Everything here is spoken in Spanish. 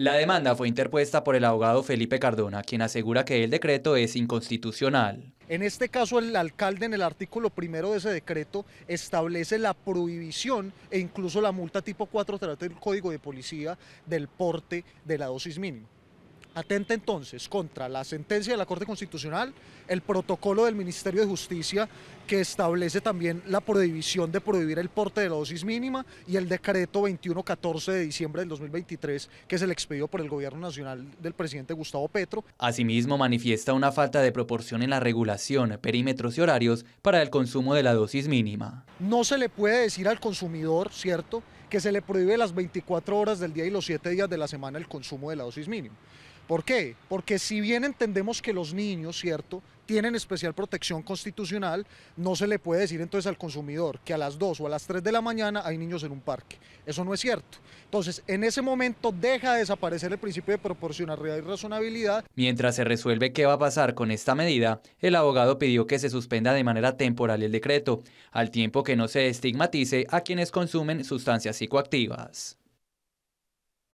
La demanda fue interpuesta por el abogado Felipe Cardona, quien asegura que el decreto es inconstitucional. En este caso, el alcalde en el artículo primero de ese decreto establece la prohibición e incluso la multa tipo 4 del Código de Policía del porte de la dosis mínima. Atenta entonces contra la sentencia de la Corte Constitucional, el protocolo del Ministerio de Justicia que establece también la prohibición de prohibir el porte de la dosis mínima y el decreto 21-14 de diciembre del 2023 que es el expedido por el gobierno nacional del presidente Gustavo Petro. Asimismo, manifiesta una falta de proporción en la regulación, perímetros y horarios para el consumo de la dosis mínima. No se le puede decir al consumidor, ¿cierto?, que se le prohíbe las 24 horas del día y los 7 días de la semana el consumo de la dosis mínima. ¿Por qué? Porque si bien entendemos que los niños, ¿cierto?, tienen especial protección constitucional, no se le puede decir entonces al consumidor que a las 2 o a las 3 de la mañana hay niños en un parque. Eso no es cierto. Entonces, en ese momento deja de desaparecer el principio de proporcionalidad y razonabilidad. Mientras se resuelve qué va a pasar con esta medida, el abogado pidió que se suspenda de manera temporal el decreto, al tiempo que no se estigmatice a quienes consumen sustancias psicoactivas.